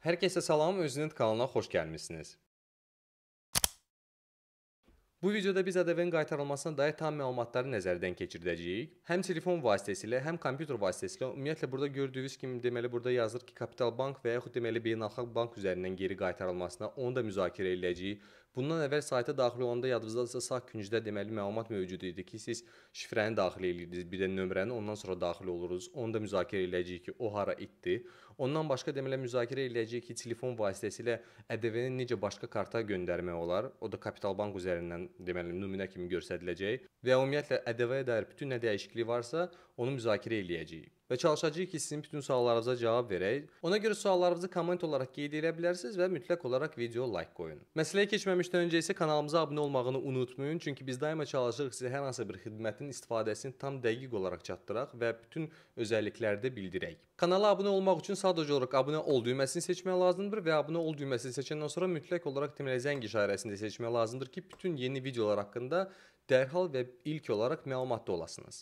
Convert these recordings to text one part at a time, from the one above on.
Hər kəsə salam, Özünüz kanalına xoş gəlmisiniz. Bu videoda biz ədəbiyyatın qaytarılmasına dair tam məlumatları nəzərdən keçirdəcəyik. Həm telefon vasitəsilə, həm kompüter vasitəsilə, ümumiyyətlə burada gördüyünüz kimi deməli burada yazılır ki, Kapital Bank və yaxud deməli Beynəlxalq Bank üzərindən geri qaytarılmasına onu da müzakirə ediləcəyik. Bundan əvvəl sayta daxil olanda yadınızdadırsa sağ küncdə deməli məlumat mövcud idi ki, siz şifrəni daxil edirdiniz, bir də nömrəni, ondan sonra daxil oluruz. Onu da müzakirə edəcəyik ki, o hara itdi. Ondan başqa deməli müzakirə eləyəcəyik ki, telefon vasitəsilə ƏDV-ni necə başqa karta göndərmək olar. O da Kapital Bank üzərindən deməli nümunə kimi göstəriləcək və ümumiyyətlə ƏDV-yə dair bütün nə dəyişiklik varsa, onu müzakirə eləyəcəyik və çalışacağıq ki, sizin bütün suallarınıza cavab verək. Ona görə suallarınızı komment olaraq qeyd edə bilərsiniz və mütləq olaraq video like qoyun. Məsələyə keçməmişdən öncə isə kanalımıza abunə olmağını unutmayın, çünki biz daima çalışırıq sizə hər hansı bir xidmətin istifadəsini tam dəqiq olaraq çatdıraq və bütün özəllikləri də bildirək. Kanala abunə olmaq üçün sadəcə sadəcə olaraq abunə ol düyməsini seçmək lazımdır və abunə ol düyməsini seçəndən sonra mütləq olaraq deməli zəng işarəsini də seçmək lazımdır ki, bütün yeni videolar haqqında dərhal və ilk olaraq məlumatlı olasınız.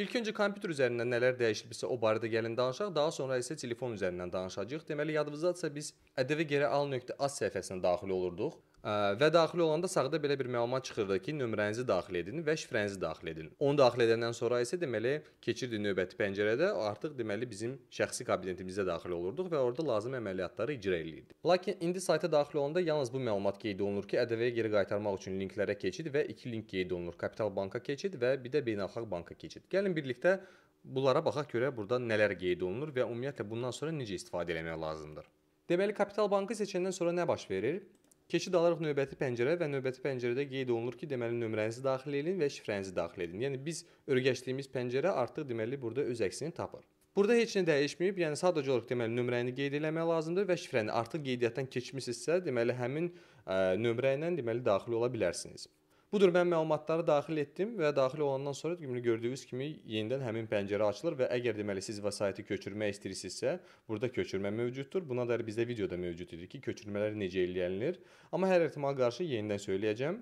İlk öncə kompüter üzərindən nələr dəyişilibsə o barədə gəlin danışaq, daha sonra isə telefon üzərindən danışacağıq. Deməli yadınızdadsa biz ədəvi geri al.az səhifəsinə daxil olurduq. Və daxil olanda sağda belə bir məlumat çıxırdı ki, nömrənizi daxil edin və şifrənizi daxil edin. Onu daxil edəndən sonra isə deməli keçirdi növbəti pəncərədə, artıq deməli bizim şəxsi kabinetimizə daxil olurduq və orada lazım əməliyyatları icra eləyirdik. Lakin indi sayta daxil olanda yalnız bu məlumat qeyd olunur ki, ƏDV-yə geri qaytarmaq üçün linklərə keçid və iki link qeyd olunur. Kapital banka keçid və bir də beynəlxalq banka keçid. Gəlin birlikdə bunlara baxaq görə burada nələr qeyd olunur və ümumiyyətlə bundan sonra necə istifadə etmək lazımdır. Deməli Kapital bankı seçəndən sonra nə baş verir? Keçid alaraq növbəti pəncərə və növbəti pəncərədə qeyd olunur ki, deməli nömrənizi daxil edin və şifrənizi daxil edin. Yəni biz öyrəşdiyimiz pəncərə artıq deməli burada öz əksini tapır. Burada heç nə dəyişməyib, yəni sadəcə olaraq deməli nömrəni qeyd eləmək lazımdır və şifrəni artıq qeydiyyatdan keçmisinizsə, deməli həmin ə, nömrə ilə deməli daxil ola bilərsiniz. Bu tür mən məlumatları daxil etdim və daxil olandan sonra deməli gördüyünüz kimi yenidən həmin pəncərə açılır və əgər deməli siz vəsaiti köçürmək istəyirsinizsə, burada köçürmə mövcuddur. Buna dair bizdə videoda mövcud idi ki, köçürmələr necə elənilir. Amma hər ehtimala qarşı yenidən söyləyəcəm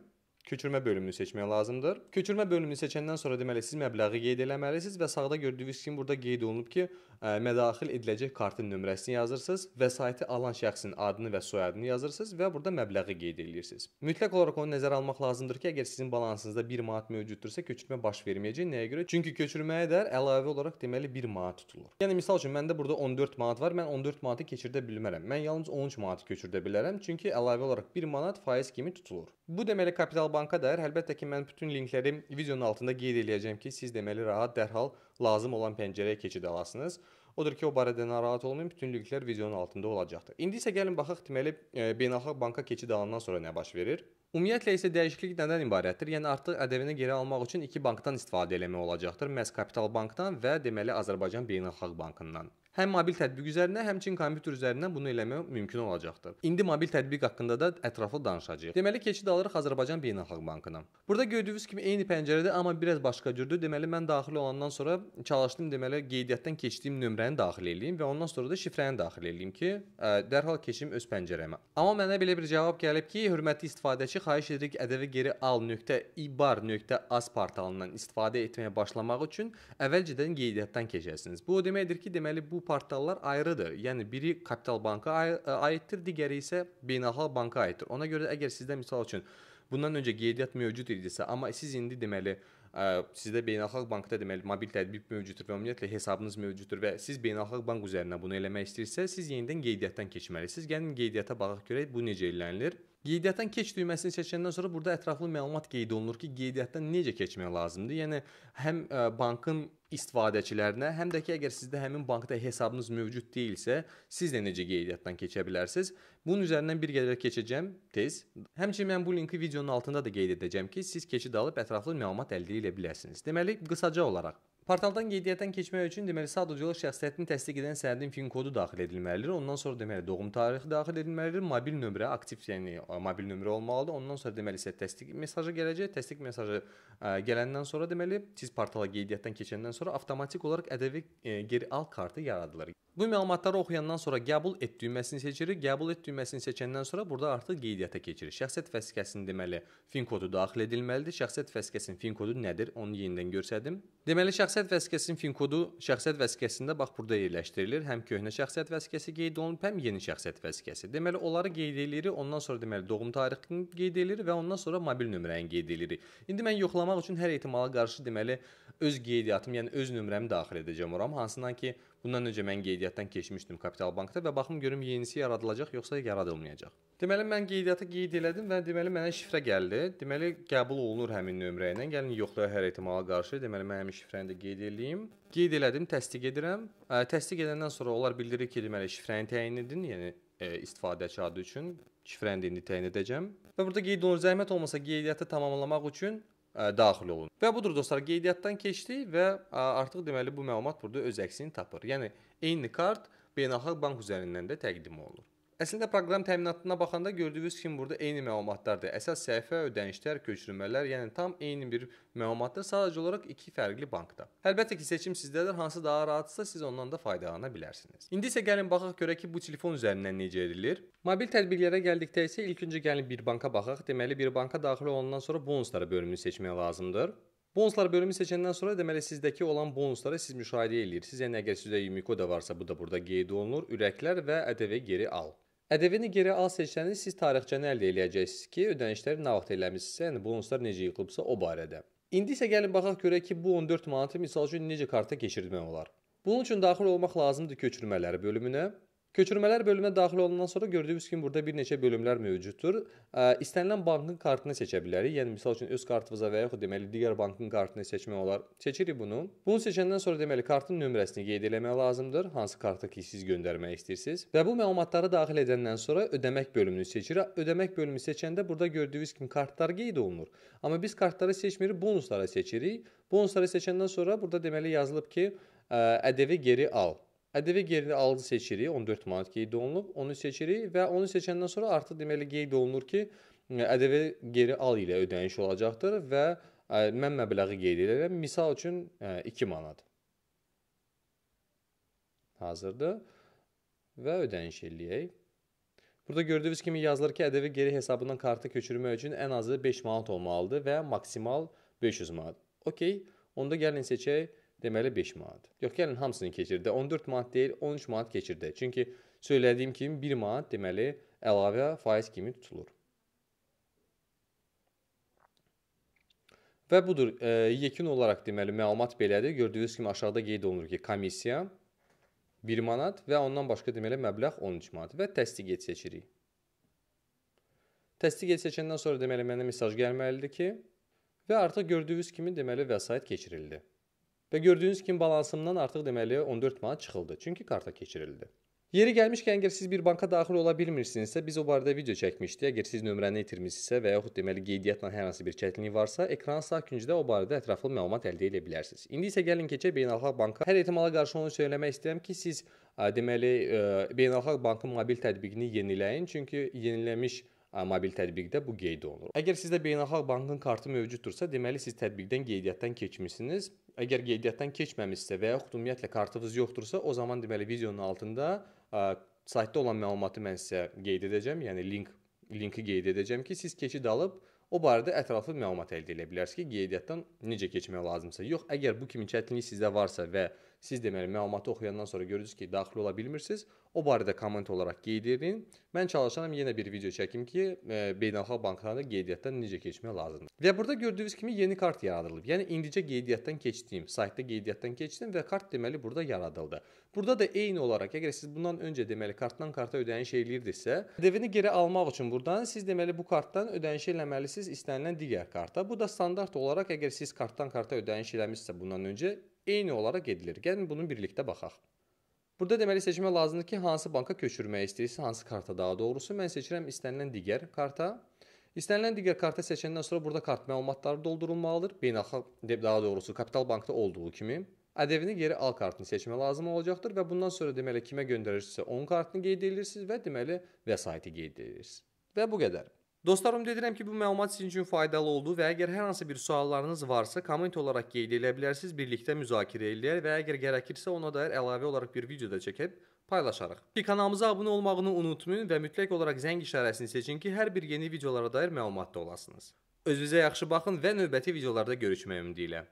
köçürmə bölümünü seçmək lazımdır. Köçürmə bölümünü seçəndən sonra deməli siz məbləği qeyd eləməlisiniz və sağda gördüyünüz kimi burada qeyd olunub ki, mədaxil ediləcək kartın nömrəsini yazırsınız, vəsaiti alan şəxsin adını və soyadını yazırsınız və burada məbləği qeyd edirsiniz. Mütləq olaraq onu nəzərə almaq lazımdır ki, əgər sizin balansınızda 1 manat mövcuddursa, köçürmə baş verməyəcək. Nəyə görə? Çünki köçürməyə dər əlavə olaraq deməli 1 manat tutulur. Yəni məsəl üçün məndə burada 14 manat var. Mən 14 manatı keçirdə bilmərəm. Mən yalnız 13 manatı köçürdə bilərəm, çünki əlavə olaraq 1 manat faiz kimi tutulur. Bu deməli Kapital Banka dair. Əlbəttə ki, mən bütün linkləri videonun altında qeyd eləyəcəm ki, siz deməli rahat dərhal lazım olan pəncərəyə keçid alasınız. Odur ki, o barədə narahat olmayın, bütün linklər videonun altında olacaqdır. İndi isə gəlin baxaq, deməli, e, beynəlxalq banka keçid alandan sonra nə baş verir? Ümumiyyətlə isə dəyişiklik nədən ibarətdir? Yəni artıq ədəbini geri almaq üçün iki bankdan istifadə eləmək olacaqdır. Məhz Kapital Bankdan və deməli Azərbaycan Beynəlxalq Bankından. Həm mobil tətbiq üzərindən, həmçinin kompüter üzərindən bunu eləmək mümkün olacaqdır. İndi mobil tətbiq haqqında da ətraflı danışacağıq. Deməli, keçid alırıq Azərbaycan Beynəlxalq Bankına. Burada gördüyünüz kimi eyni pəncərədə, amma biraz başqa cürdür. Deməli, mən daxil olandan sonra çalışdım, deməli, qeydiyyatdan keçdiyim nömrəni daxil eləyim və ondan sonra da şifrəni daxil eləyim ki, ə, dərhal keçim öz pəncərəmə. Amma mənə belə bir cavab gəlib ki, hörmətli istifadəçi, xahiş edirik ədəvi geri al.ibar.az portalından istifadə etməyə başlamaq üçün əvvəlcədən qeydiyyatdan keçəsiniz. Bu o deməkdir ki, deməli bu portallar ayrıdır. Yəni biri Kapital Banka aiddir, digəri isə Beynəlxalq Banka aiddir. Ona görə də əgər sizdə misal üçün bundan öncə qeydiyyat mövcud idisə, amma siz indi deməli ə, sizdə Beynəlxalq Bankda deməli mobil tətbiq mövcuddur və ümumiyyətlə hesabınız mövcuddur və siz Beynəlxalq Bank üzərindən bunu eləmək istəyirsəz, siz yenidən qeydiyyatdan keçməlisiniz. Gəlin qeydiyyata baxaq görək bu necə irəlilənilir. Qeydiyyatdan keç düyməsini seçəndən sonra burada ətraflı məlumat qeyd olunur ki, qeydiyyatdan necə keçmək lazımdır. Yəni həm ə, bankın istifadəçilərinə, həm də ki, əgər sizdə həmin bankda hesabınız mövcud deyilsə, siz də necə qeydiyyatdan keçə bilərsiniz Bunun üzərindən bir qədər keçəcəm tez. Həmçinin mən bu linki videonun altında da qeyd edəcəm ki, siz keçid alıb ətraflı məlumat əldə edə bilərsiniz. Deməli, qısaca olaraq Portaldan qeydiyyatdan keçmək üçün deməli sadəcə şəxsiyyətini təsdiq edən sənədin fin kodu daxil edilməlidir. Ondan sonra deməli doğum tarixi daxil edilməlidir. Mobil nömrə aktiv, yəni e, mobil nömrə olmalıdır. Ondan sonra deməli isə təsdiq mesajı gələcək. Təsdiq mesajı ə, e, gələndən sonra deməli siz portala qeydiyyatdan keçəndən sonra avtomatik olaraq ədəbi ə, e, geri al kartı yaradılır. Bu məlumatları oxuyandan sonra qəbul et düyməsini seçirik. Qəbul et düyməsini bölməsini seçəndən sonra burada artıq qeydiyyata keçirik. Şəxsiyyət vəsiqəsinin deməli fin kodu daxil edilməlidir. Şəxsiyyət vəsiqəsinin fin kodu nədir? Onu yenidən göstərdim. Deməli şəxsiyyət vəsiqəsinin fin kodu şəxsiyyət vəsiqəsində bax burada yerləşdirilir. Həm köhnə şəxsiyyət vəsiqəsi qeyd olunub, həm yeni şəxsiyyət vəsiqəsi. Deməli onları qeyd edirik. Ondan sonra deməli doğum tarixini qeyd edirik və ondan sonra mobil nömrəni qeyd edirik. İndi mən yoxlamaq üçün hər ehtimala qarşı deməli öz qeydiyyatımı, yəni öz nömrəmi daxil edəcəm oram. Hansından ki Bundan öncə mən qeydiyyatdan keçmişdim Kapital Bankda və baxım görüm yenisi yaradılacaq yoxsa yaradılmayacaq. Deməli mən qeydiyyata qeyd elədim və deməli mənə şifrə gəldi. Deməli qəbul olunur həmin nömrə ilə. Gəlin yoxlaya hər ehtimala qarşı deməli mən həmin şifrəni də qeyd eləyim. Qeyd elədim, təsdiq edirəm. Ə, təsdiq edəndən sonra onlar bildirir ki, deməli şifrəni təyin edin, yəni ə, istifadəçi adı üçün şifrəni indi təyin edəcəm. Və burada qeyd olunur, zəhmət olmasa qeydiyyatı tamamlamaq üçün ə, daxil olun. Və budur dostlar, qeydiyyatdan keçdi və ə, artıq deməli bu məlumat burada öz əksini tapır. Yəni eyni kart beynəlxalq bank üzərindən də təqdim olunur. Əslində proqram təminatına baxanda gördüyünüz kimi burada eyni məlumatlardır. Əsas səhifə, ödənişlər, köçürmələr, yəni tam eyni bir məlumatdır, sadəcə olaraq iki fərqli bankda. Əlbəttə ki, seçim sizdədir. Hansı daha rahatsa siz ondan da faydalana bilərsiniz. İndi isə gəlin baxaq görək ki, bu telefon üzərindən necə edilir. Mobil tətbiqlərə gəldikdə isə ilk öncə gəlin bir banka baxaq. Deməli, bir banka daxil olandan sonra bonuslar bölümünü seçmək lazımdır. Bonuslar bölümü seçəndən sonra deməli sizdəki olan bonusları siz müşahidə edirsiniz. Yəni əgər sizdə Yumiko da varsa, bu da burada qeyd olunur. Ürəklər və ƏDV geri al. ƏDV-ni geri al seçsəniz, siz tarixçəni əldə eləyəcəksiniz ki, ödənişləri nə vaxt eləmisinizsə, yəni bonuslar necə yığılıbsa o barədə. İndi isə gəlin baxaq görək ki, bu 14 manatı misal üçün necə karta keçirmək olar. Bunun üçün daxil olmaq lazımdır köçürmələri bölümünə. Köçürmələr bölümünə daxil olandan sonra gördüyünüz kimi burada bir neçə bölümlər mövcuddur. İstənilən bankın kartını seçə bilərik. Yəni misal üçün öz kartımıza və yaxud deməli digər bankın kartını seçmək olar. Seçirik bunu. Bunu seçəndən sonra deməli kartın nömrəsini qeyd eləmək lazımdır. Hansı kartı ki siz göndərmək istəyirsiniz. Və bu məlumatları daxil edəndən sonra ödəmək bölümünü seçirik. Ödəmək bölümünü seçəndə burada gördüyünüz kimi kartlar qeyd olunur. Amma biz kartları seçmirik, bonusları seçirik. Bonusları seçəndən sonra burada deməli yazılıb ki, ƏDV geri al. ƏDV geri alıcı seçirik, 14 manat qeyd olunub, onu seçirik və onu seçəndən sonra artıq deməli qeyd olunur ki, ƏDV geri al ilə ödəniş olacaqdır və mən məbləği qeyd edirəm. Misal üçün 2 manat. Hazırdır və ödəniş eləyək. Burada gördüyünüz kimi yazılır ki, ƏDV geri hesabından karta köçürmək üçün ən azı 5 manat olmalıdır və maksimal 500 manat. Okey, onda gəlin seçək Deməli 5 manat. Yox, gəlin hamısını keçirdə. 14 manat deyil, 13 manat keçirdə. Çünki söylədiyim kimi 1 manat deməli əlavə faiz kimi tutulur. Və budur, e, yekun olaraq deməli məlumat belədir. Gördüyünüz kimi aşağıda qeyd olunur ki, komissiya 1 manat və ondan başqa deməli məbləğ 13 manat və təsdiq et seçirik. Təsdiq et seçəndən sonra deməli mənə mesaj gəlməlidir ki, və artıq gördüyünüz kimi deməli vəsait keçirildi. Və gördüyünüz kimi balansımdan artıq deməli 14 manat çıxıldı. Çünki karta keçirildi. Yeri gəlmişkən əgər siz bir banka daxil ola bilmirsinizsə, biz o barədə video çəkmişdik. Əgər siz nömrəni itirmisinizsə və yaxud deməli qeydiyyatla hər hansı bir çətinlik varsa, ekranın sağ küncündə o barədə ətraflı məlumat əldə edə bilərsiniz. İndi isə gəlin keçək Beynəlxalq Banka. Hər ehtimala qarşı onu söyləmək istəyirəm ki, siz deməli Beynəlxalq Bankın mobil tətbiqini yeniləyin, çünki yenilənmiş mobil tətbiqdə bu qeyd olunur. Əgər sizdə Beynəlxalq Bankın kartı mövcuddursa, deməli siz tətbiqdən qeydiyyatdan keçmisiniz Əgər qeydiyyatdan keçməmişsə və yaxud ümumiyyətlə kartınız yoxdursa, o zaman deməli videonun altında ə, saytda olan məlumatı mən sizə qeyd edəcəm, yəni link linki qeyd edəcəm ki, siz keçid alıb o barədə ətraflı məlumat əldə edə bilərsiniz ki, qeydiyyatdan necə keçmək lazımsa. Yox, əgər bu kimi çətinlik sizdə varsa və Siz deməli məlumatı oxuyandan sonra görürsüz ki, daxil ola bilmirsiniz. O barədə komment olaraq qeyd edin. Mən çalışaram yenə bir video çəkim ki, e, beynəlxalq banklarda qeydiyyatdan necə keçmək lazımdır. Və burada gördüyünüz kimi yeni kart yaradılıb. Yəni indicə qeydiyyatdan keçdiyim, saytda qeydiyyatdan keçdim və kart deməli burada yaradıldı. Burada da eyni olaraq əgər siz bundan öncə deməli kartdan karta ödəniş eləyirdisə, ƏDV-ni geri almaq üçün burdan siz deməli bu kartdan ödəniş eləməlisiniz istənilən digər karta. Bu da standart olaraq əgər siz kartdan karta ödəniş eləmişsə bundan öncə eyni olaraq edilir. Gəlin bunu birlikdə baxaq. Burada deməli seçmək lazımdır ki, hansı banka köçürmək istəyirsiniz, hansı karta daha doğrusu. Mən seçirəm istənilən digər karta. İstənilən digər karta seçəndən sonra burada kart məlumatları doldurulmalıdır. Beynəlxalq, daha doğrusu Kapital Bankda olduğu kimi. Ədəvini geri al kartını seçmək lazım olacaqdır və bundan sonra deməli kimə göndərirsinizsə onun kartını qeyd edirsiniz və deməli vəsaiti qeyd edirsiniz. Və bu qədər. Dostlar, ümid edirəm ki, bu məlumat sizin üçün faydalı oldu və əgər hər hansı bir suallarınız varsa, komment olaraq qeyd edə bilərsiniz, birlikdə müzakirə eləyər və əgər gərəkirsə ona dair əlavə olaraq bir video da çəkib paylaşarıq. Ki, kanalımıza abunə olmağını unutmayın və mütləq olaraq zəng işarəsini seçin ki, hər bir yeni videolara dair məlumatda olasınız. Özünüzə yaxşı baxın və növbəti videolarda görüşmək ümidi ilə.